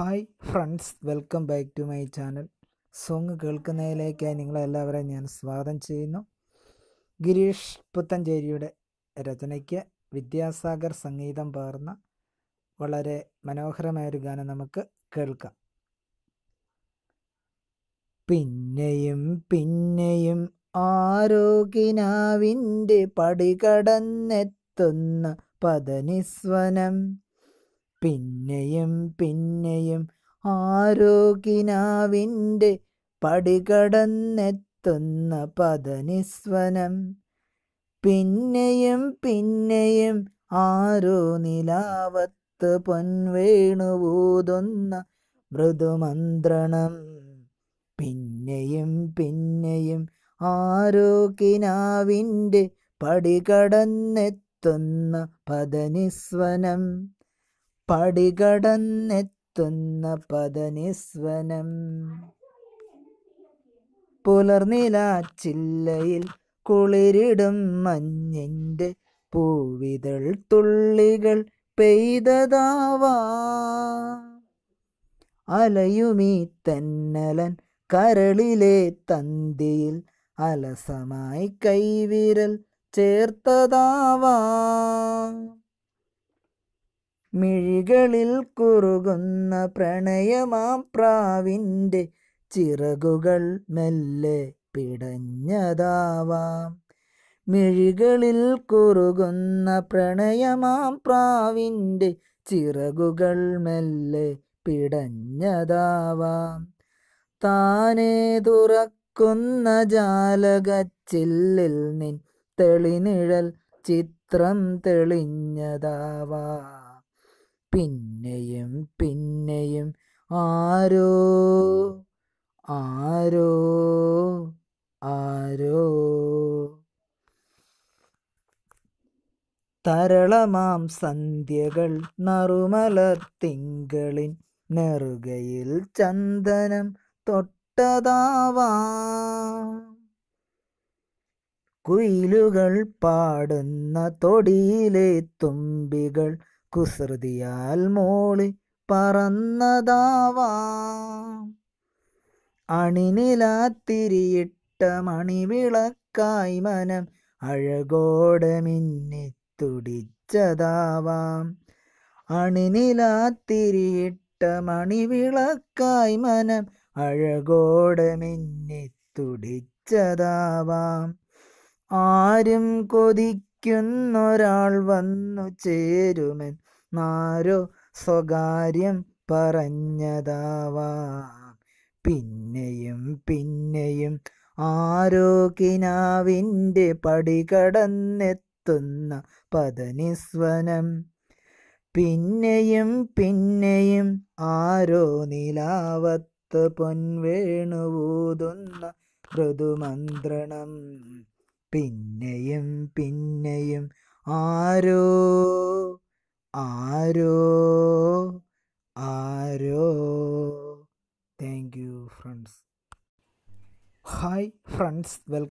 hi friends welcome back to my channel song കേൾക്കുന്നതിലേക്കായി നിങ്ങളെല്ലാവരെയും ഞാൻ സ്വാഗതം ചെയ്യുന്നു ഗിരീഷ് പുത്തഞ്ചേരിയുടെ രചനയ്ക്ക് വിദ്യാസാഗർ സംഗീതം പകർന്ന വളരെ മനോഹരമായൊരു ഗാനം നമുക്ക് കേൾക്കാം പിന്നെയും പിന്നെയും ആരോഗ്യനാവിൻ്റെ പടികടന്നെത്തുന്ന കടന്നെത്തുന്ന പദനിസ്വനം പിന്നെയും പിന്നെയും ആരോഗ്യനാവിൻ്റെ പടികടന്നെത്തുന്ന പദനിസ്വനം പിന്നെയും പിന്നെയും ആരോ നിലാവത്ത് പൊൻവേണുവൂതുന്ന മൃദുമന്ത്രണം പിന്നെയും പിന്നെയും ആരോഗ്യനാവിൻ്റെ പടികടന്നെത്തുന്ന പദനിസ്വനം പടികടന്നെത്തുന്ന പദനിസ്വനം പുലർനിലാച്ചില്ലയിൽ കുളിരിടും മഞ്ഞിൻ്റെ പൂവിതൾ തുള്ളികൾ പെയ്തതാവാ അലയുമീ തന്നലൻ കരളിലെ തന്തിയിൽ അലസമായി കൈവിരൽ ചേർത്തതാവാം മിഴികളിൽ കുറുകുന്ന പ്രണയമാപ്രാവിൻ്റെ ചിറകുകൾ മെല്ലെ പിടഞ്ഞതാവാം മിഴികളിൽ കുറുകുന്ന പ്രണയമാപ്രാവിൻ്റെ ചിറകുകൾ മെല്ലെ പിടഞ്ഞതാവാം താനേ തുറക്കുന്ന ജാലകച്ചില്ലിൽ നിൻ തെളിനിഴൽ ചിത്രം തെളിഞ്ഞതാവാം പിന്നെയും പിന്നെയും ആരോ ആരോ ആരോ തരളമാം സന്ധ്യകൾ നറുമലർ തിങ്കളിൻ നെറുകയിൽ ചന്ദനം തൊട്ടതാവാ കുയിലുകൾ പാടുന്ന തൊടിയിലെ തുമ്പികൾ കുസൃതിയാൽ മോളി പറന്നതാവാം അണിനിലാത്തിരിയിട്ട മണിവിളക്കായി മനം അഴകോടെ മിന്നിത്തുടിച്ചതാവാം അണിനിലാത്തിരിയിട്ട മണിവിളക്കായി മനം അഴകോടെ മിന്നിത്തുടിച്ചതാവാം ആരും കൊതിക്ക വിളിക്കുന്നൊരാൾ വന്നു ചേരുമെൻ നാരോ സ്വകാര്യം പറഞ്ഞതാവാം പിന്നെയും പിന്നെയും ആരോഗ്യനാവിൻ്റെ പടി കടന്നെത്തുന്ന പദനിസ്വനം പിന്നെയും പിന്നെയും ആരോ നിലാവത്ത് പൊൻവേണുവൂതുന്ന മൃദുമന്ത്രണം പിന്നെയും പിന്നെയും ആരോ ആരോ ആരോ thank you friends hi friends welcome